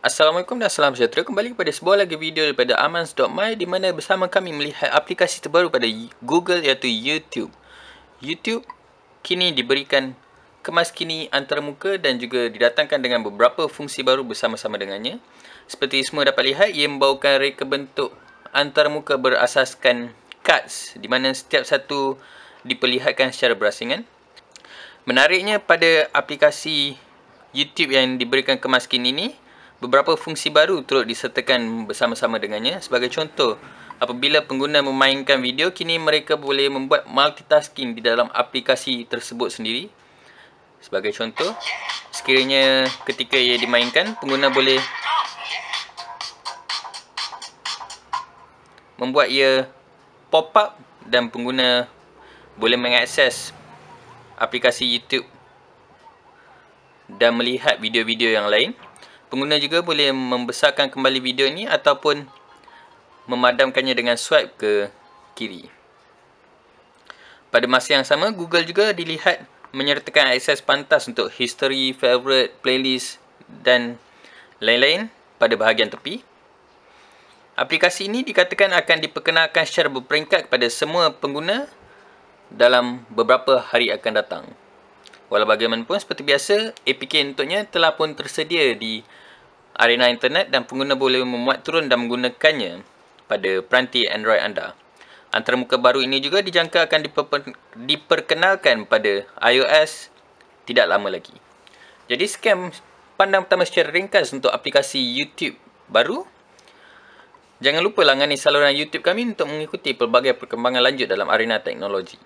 Assalamualaikum dan salam sejahtera kembali kepada sebuah lagi video daripada amans.my di mana bersama kami melihat aplikasi terbaru pada Google iaitu YouTube. YouTube kini diberikan kemaskini antara muka dan juga didatangkan dengan beberapa fungsi baru bersama-sama dengannya. Seperti semua dapat lihat, ia membawakan reka bentuk antara muka berasaskan cards di mana setiap satu diperlihatkan secara berasingan. Menariknya pada aplikasi YouTube yang diberikan ke Maskin ini, beberapa fungsi baru turut disertakan bersama-sama dengannya. Sebagai contoh, apabila pengguna memainkan video, kini mereka boleh membuat multitasking di dalam aplikasi tersebut sendiri. Sebagai contoh, sekiranya ketika ia dimainkan, pengguna boleh membuat ia pop up dan pengguna boleh mengakses aplikasi YouTube dan melihat video-video yang lain. Pengguna juga boleh membesarkan kembali video ini ataupun memadamkannya dengan swipe ke kiri. Pada masa yang sama, Google juga dilihat menyertakan akses pantas untuk history, favorite, playlist dan lain-lain pada bahagian tepi. Aplikasi ini dikatakan akan diperkenalkan secara berperingkat kepada semua pengguna dalam beberapa hari akan datang. Walau bagaimanapun, seperti biasa, APK untuknya telah pun tersedia di arena internet dan pengguna boleh memuat turun dan menggunakannya pada peranti Android anda. Antara muka baru ini juga dijangka akan diperkenalkan pada iOS tidak lama lagi. Jadi, scam pandang pertama secara ringkas untuk aplikasi YouTube baru Jangan lupa langgani saluran YouTube kami untuk mengikuti pelbagai perkembangan lanjut dalam arena teknologi.